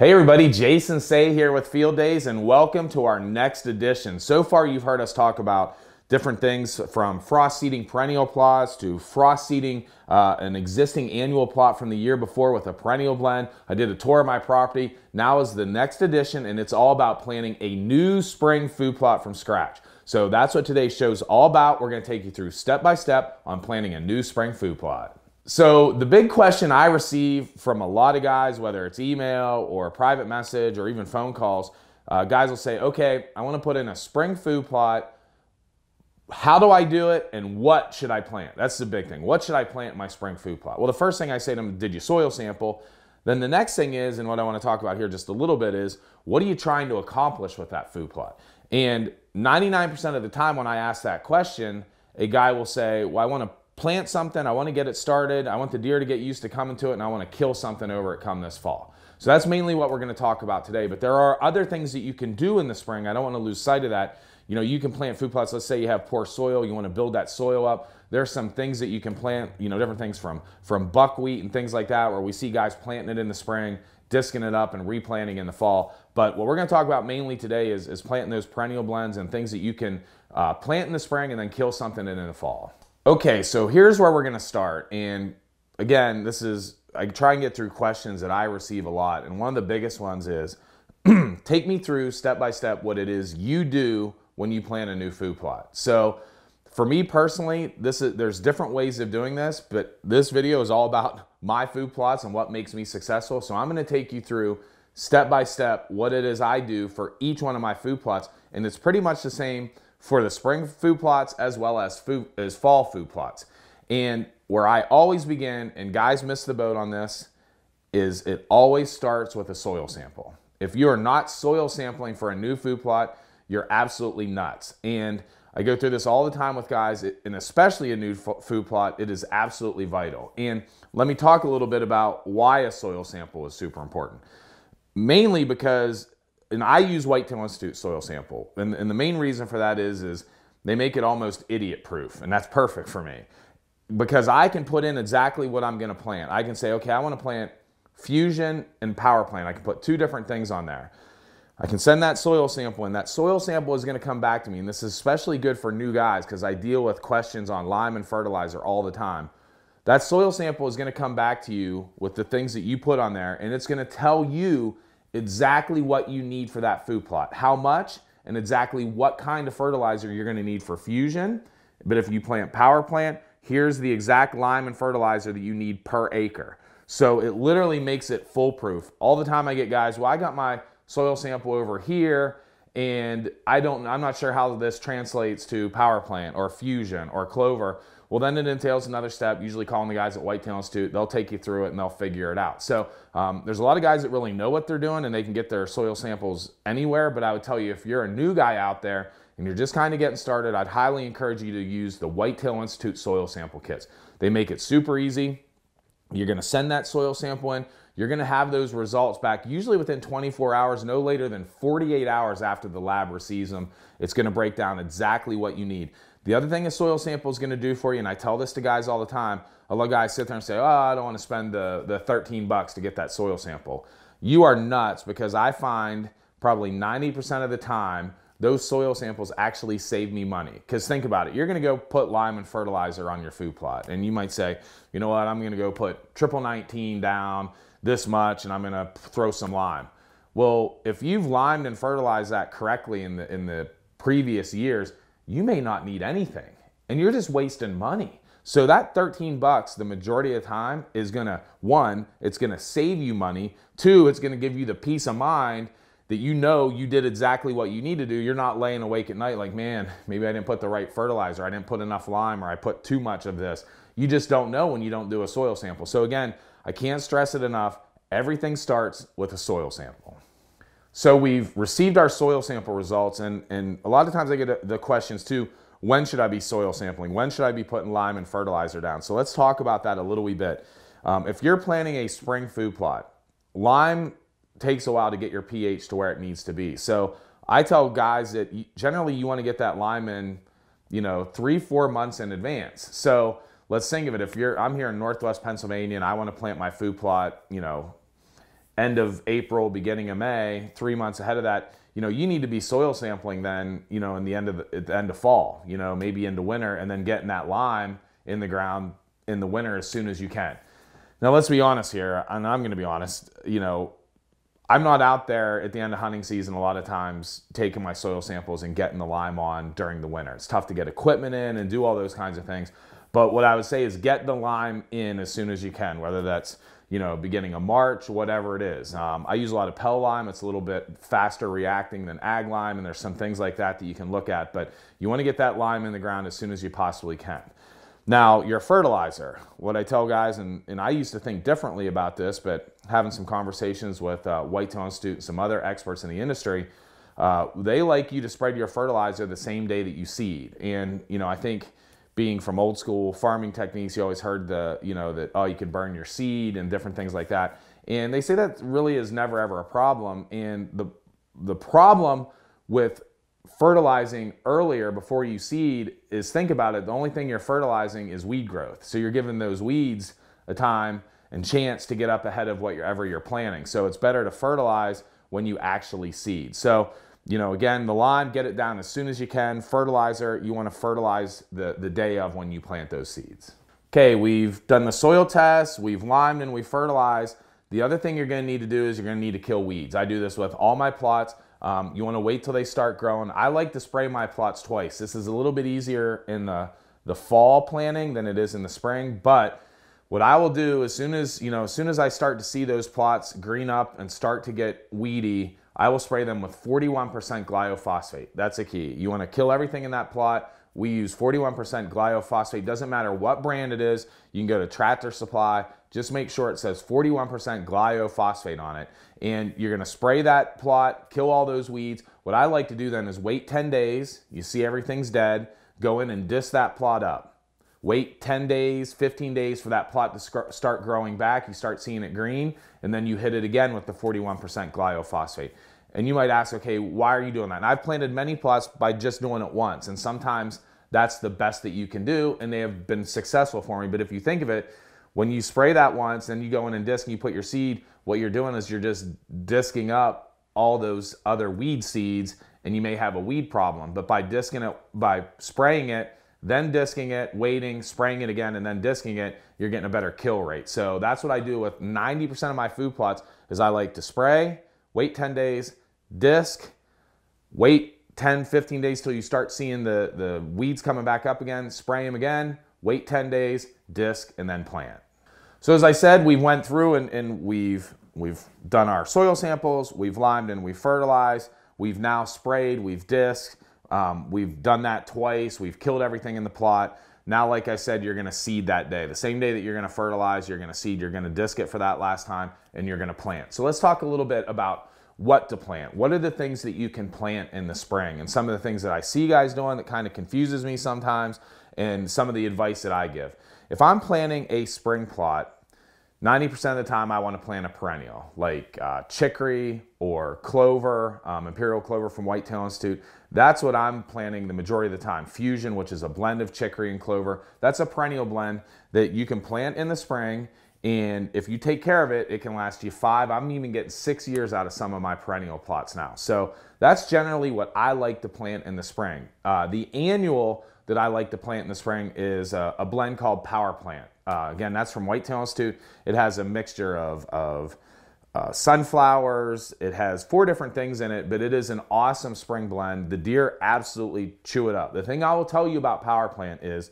Hey everybody, Jason Say here with Field Days and welcome to our next edition. So far you've heard us talk about different things from frost seeding perennial plots to frost seeding uh, an existing annual plot from the year before with a perennial blend. I did a tour of my property. Now is the next edition and it's all about planning a new spring food plot from scratch. So that's what today's show is all about. We're gonna take you through step by step on planning a new spring food plot. So, the big question I receive from a lot of guys, whether it's email or a private message or even phone calls, uh, guys will say, okay, I want to put in a spring food plot. How do I do it and what should I plant? That's the big thing. What should I plant in my spring food plot? Well, the first thing I say to them, did you soil sample? Then the next thing is, and what I want to talk about here just a little bit is, what are you trying to accomplish with that food plot? And 99% of the time when I ask that question, a guy will say, well, I want to plant something, I want to get it started, I want the deer to get used to coming to it, and I want to kill something over it come this fall. So that's mainly what we're going to talk about today. But there are other things that you can do in the spring. I don't want to lose sight of that. You know, you can plant food plots. Let's say you have poor soil, you want to build that soil up. There's some things that you can plant, you know, different things from from buckwheat and things like that, where we see guys planting it in the spring, disking it up, and replanting in the fall. But what we're going to talk about mainly today is, is planting those perennial blends and things that you can uh, plant in the spring and then kill something in the fall. Okay, so here's where we're going to start. And again, this is, I try and get through questions that I receive a lot. And one of the biggest ones is take me through step by step what it is you do when you plan a new food plot. So for me personally, this is, there's different ways of doing this, but this video is all about my food plots and what makes me successful. So I'm going to take you through step by step what it is I do for each one of my food plots. And it's pretty much the same for the spring food plots as well as food as fall food plots. And where I always begin, and guys miss the boat on this, is it always starts with a soil sample. If you are not soil sampling for a new food plot, you're absolutely nuts. And I go through this all the time with guys, and especially a new food plot, it is absolutely vital. And let me talk a little bit about why a soil sample is super important. Mainly because and I use Whitetail Institute soil sample. And, and the main reason for that is, is they make it almost idiot proof. And that's perfect for me because I can put in exactly what I'm going to plant. I can say, okay, I want to plant fusion and power plant. I can put two different things on there. I can send that soil sample and that soil sample is going to come back to me. And this is especially good for new guys because I deal with questions on lime and fertilizer all the time. That soil sample is going to come back to you with the things that you put on there and it's going to tell you exactly what you need for that food plot, how much, and exactly what kind of fertilizer you're going to need for fusion. But if you plant power plant, here's the exact lime and fertilizer that you need per acre. So it literally makes it foolproof. All the time I get guys, well, I got my soil sample over here and I don't, I'm not sure how this translates to power plant or fusion or clover. Well, then it entails another step, usually calling the guys at Whitetail Institute. They'll take you through it and they'll figure it out. So um, there's a lot of guys that really know what they're doing and they can get their soil samples anywhere. But I would tell you, if you're a new guy out there and you're just kind of getting started, I'd highly encourage you to use the Whitetail Institute soil sample kits. They make it super easy. You're going to send that soil sample in. You're going to have those results back usually within 24 hours, no later than 48 hours after the lab receives them. It's going to break down exactly what you need. The other thing a soil sample is going to do for you, and I tell this to guys all the time, a lot of guys sit there and say, oh, I don't want to spend the, the 13 bucks to get that soil sample. You are nuts because I find probably 90% of the time those soil samples actually save me money. Because think about it, you're gonna go put lime and fertilizer on your food plot, and you might say, you know what, I'm gonna go put triple 19 down this much, and I'm gonna throw some lime. Well, if you've limed and fertilized that correctly in the in the previous years, you may not need anything and you're just wasting money. So that 13 bucks the majority of the time is going to one, it's going to save you money. Two, it's going to give you the peace of mind that you know you did exactly what you need to do. You're not laying awake at night like, "Man, maybe I didn't put the right fertilizer. I didn't put enough lime or I put too much of this." You just don't know when you don't do a soil sample. So again, I can't stress it enough. Everything starts with a soil sample. So we've received our soil sample results, and, and a lot of times I get the questions too, when should I be soil sampling? When should I be putting lime and fertilizer down? So let's talk about that a little wee bit. Um, if you're planting a spring food plot, lime takes a while to get your pH to where it needs to be. So I tell guys that generally you want to get that lime in, you know, three, four months in advance. So let's think of it. If you're, I'm here in Northwest Pennsylvania and I want to plant my food plot, you know, end of April, beginning of May, three months ahead of that, you know, you need to be soil sampling then, you know, in the end of the, at the end of fall, you know, maybe into winter, and then getting that lime in the ground in the winter as soon as you can. Now let's be honest here, and I'm going to be honest. You know, I'm not out there at the end of hunting season a lot of times taking my soil samples and getting the lime on during the winter. It's tough to get equipment in and do all those kinds of things. But what I would say is get the lime in as soon as you can, whether that's you know, beginning of March, whatever it is. Um, I use a lot of Pell Lime. It's a little bit faster reacting than Ag Lime, and there's some things like that that you can look at. But you want to get that lime in the ground as soon as you possibly can. Now, your fertilizer. What I tell guys, and, and I used to think differently about this, but having some conversations with uh, White Tone students, some other experts in the industry, uh, they like you to spread your fertilizer the same day that you seed. And, you know, I think – being from old school farming techniques, you always heard the, you know, that, oh, you could burn your seed and different things like that. And they say that really is never ever a problem. And the, the problem with fertilizing earlier before you seed is think about it the only thing you're fertilizing is weed growth so you're giving those weeds a time and chance to get up ahead of whatever you're planting so it's better to fertilize when you actually seed so you know, again, the lime, get it down as soon as you can. Fertilizer, you want to fertilize the, the day of when you plant those seeds. Okay, we've done the soil test, we've limed and we fertilized. The other thing you're going to need to do is you're going to need to kill weeds. I do this with all my plots. Um, you want to wait till they start growing. I like to spray my plots twice. This is a little bit easier in the, the fall planting than it is in the spring, but what I will do as soon as, you know, as soon as I start to see those plots green up and start to get weedy, I will spray them with 41% glyophosphate. That's a key. You want to kill everything in that plot. We use 41% glyophosphate. Doesn't matter what brand it is. You can go to Tractor Supply. Just make sure it says 41% glyophosphate on it. And you're going to spray that plot, kill all those weeds. What I like to do then is wait 10 days. You see everything's dead. Go in and dis that plot up. Wait 10 days, 15 days for that plot to start growing back. You start seeing it green. And then you hit it again with the 41% glyophosphate. And you might ask, okay, why are you doing that? And I've planted many plots by just doing it once. And sometimes that's the best that you can do. And they have been successful for me. But if you think of it, when you spray that once and you go in and disc and you put your seed, what you're doing is you're just disking up all those other weed seeds and you may have a weed problem. But by disking it, by spraying it, then disking it, waiting, spraying it again, and then disking it, you're getting a better kill rate. So that's what I do with 90% of my food plots is I like to spray, wait 10 days, disc, wait 10, 15 days till you start seeing the, the weeds coming back up again, spray them again, wait 10 days, disc, and then plant. So as I said, we went through and, and we've, we've done our soil samples, we've limed and we've fertilized, we've now sprayed, we've disc, um, we've done that twice, we've killed everything in the plot. Now, like I said, you're gonna seed that day. The same day that you're gonna fertilize, you're gonna seed, you're gonna disc it for that last time, and you're gonna plant. So let's talk a little bit about what to plant. What are the things that you can plant in the spring? And some of the things that I see guys doing that kind of confuses me sometimes, and some of the advice that I give. If I'm planting a spring plot, 90% of the time I want to plant a perennial like uh, chicory or clover, um, imperial clover from Whitetail Institute. That's what I'm planting the majority of the time. Fusion, which is a blend of chicory and clover, that's a perennial blend that you can plant in the spring and if you take care of it, it can last you five. I'm even getting six years out of some of my perennial plots now. So that's generally what I like to plant in the spring. Uh, the annual that I like to plant in the spring is a, a blend called Power Plant. Uh, again, that's from Whitetail Institute. It has a mixture of, of uh, sunflowers. It has four different things in it, but it is an awesome spring blend. The deer absolutely chew it up. The thing I will tell you about Power Plant is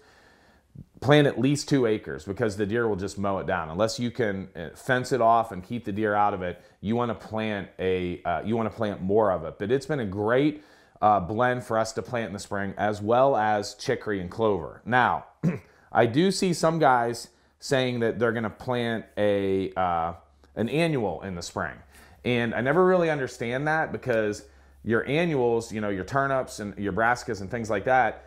plant at least two acres because the deer will just mow it down unless you can uh, fence it off and keep the deer out of it you want to plant a uh, you want to plant more of it but it's been a great uh, blend for us to plant in the spring as well as chicory and clover now i do see some guys saying that they're going to plant a uh, an annual in the spring and i never really understand that because your annuals you know your turnips and your brassicas and things like that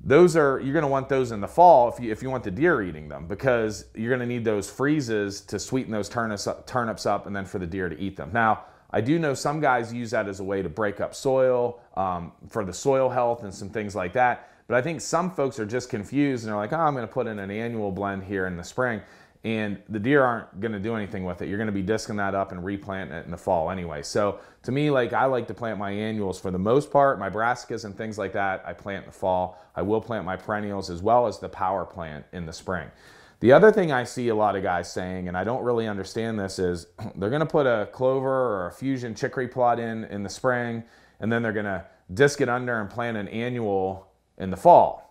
those are you're going to want those in the fall if you if you want the deer eating them because you're going to need those freezes to sweeten those turnips up, turnips up and then for the deer to eat them. Now, I do know some guys use that as a way to break up soil um, for the soil health and some things like that. But I think some folks are just confused and they're like, oh, I'm going to put in an annual blend here in the spring and the deer aren't going to do anything with it. You're going to be disking that up and replanting it in the fall anyway. So to me, like I like to plant my annuals for the most part, my brassicas and things like that. I plant in the fall. I will plant my perennials as well as the power plant in the spring. The other thing I see a lot of guys saying, and I don't really understand this, is they're going to put a clover or a fusion chicory plot in in the spring, and then they're going to disc it under and plant an annual in the fall.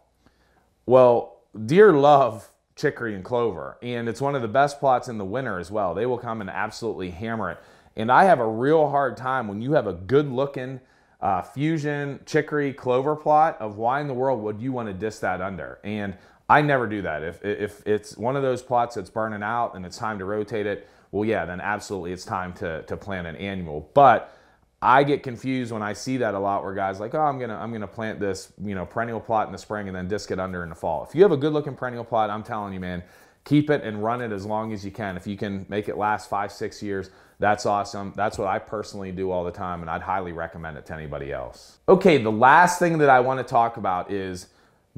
Well, deer love chicory and clover. And it's one of the best plots in the winter as well. They will come and absolutely hammer it. And I have a real hard time when you have a good looking uh, fusion chicory clover plot of why in the world would you want to diss that under? And I never do that. If, if it's one of those plots that's burning out and it's time to rotate it, well, yeah, then absolutely it's time to, to plan an annual. But I get confused when I see that a lot where guys like, oh, I'm gonna I'm gonna plant this, you know, perennial plot in the spring and then disc it under in the fall. If you have a good looking perennial plot, I'm telling you, man, keep it and run it as long as you can. If you can make it last five, six years, that's awesome. That's what I personally do all the time, and I'd highly recommend it to anybody else. Okay, the last thing that I want to talk about is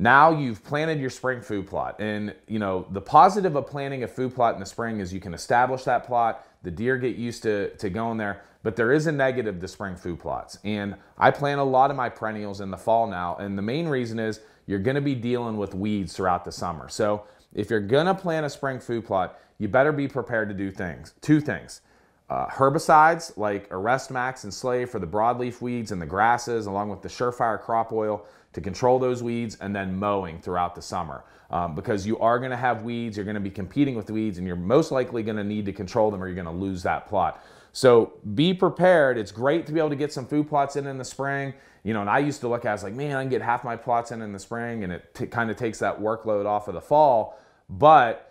now you've planted your spring food plot. And you know, the positive of planting a food plot in the spring is you can establish that plot. The deer get used to, to going there, but there is a negative to spring food plots. And I plant a lot of my perennials in the fall now. And the main reason is you're gonna be dealing with weeds throughout the summer. So if you're gonna plant a spring food plot, you better be prepared to do things, two things. Uh, herbicides like Arrest Max and Slave for the broadleaf weeds and the grasses, along with the Surefire crop oil to control those weeds, and then mowing throughout the summer. Um, because you are going to have weeds, you're going to be competing with weeds, and you're most likely going to need to control them or you're going to lose that plot. So be prepared. It's great to be able to get some food plots in in the spring. You know, and I used to look at it, like, man, I can get half my plots in in the spring, and it kind of takes that workload off of the fall. But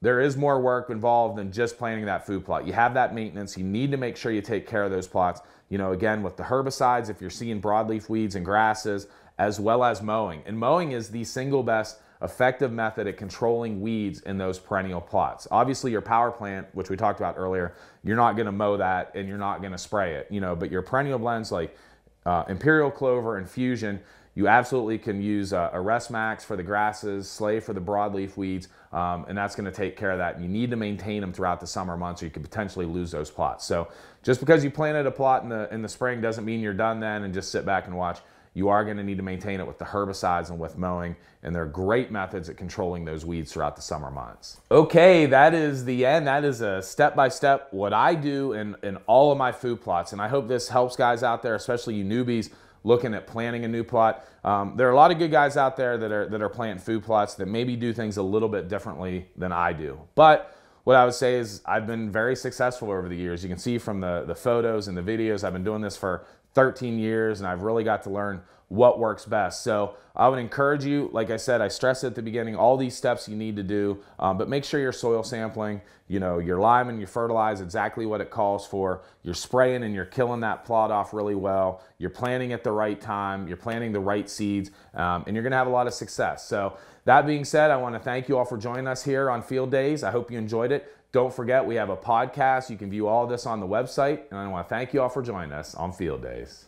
there is more work involved than just planting that food plot. You have that maintenance. You need to make sure you take care of those plots. You know, again, with the herbicides, if you're seeing broadleaf weeds and grasses, as well as mowing. And mowing is the single best effective method at controlling weeds in those perennial plots. Obviously, your power plant, which we talked about earlier, you're not going to mow that and you're not going to spray it, you know, but your perennial blends like uh, imperial clover and fusion, you absolutely can use uh, max for the grasses, Slay for the broadleaf weeds, um, and that's going to take care of that. You need to maintain them throughout the summer months, or you could potentially lose those plots. So just because you planted a plot in the in the spring doesn't mean you're done then, and just sit back and watch. You are going to need to maintain it with the herbicides and with mowing, and they're great methods at controlling those weeds throughout the summer months. Okay, that is the end. That is a step by step what I do in in all of my food plots, and I hope this helps guys out there, especially you newbies looking at planning a new plot. Um, there are a lot of good guys out there that are that are planting food plots that maybe do things a little bit differently than I do. But what I would say is I've been very successful over the years. You can see from the the photos and the videos. I've been doing this for 13 years, and I've really got to learn what works best. So I would encourage you, like I said, I stress at the beginning, all these steps you need to do, um, but make sure your soil sampling, you know, your lime and your fertilize exactly what it calls for. You're spraying and you're killing that plot off really well. You're planting at the right time. You're planting the right seeds, um, and you're going to have a lot of success. So that being said, I want to thank you all for joining us here on Field Days. I hope you enjoyed it. Don't forget, we have a podcast. You can view all this on the website. And I want to thank you all for joining us on Field Days.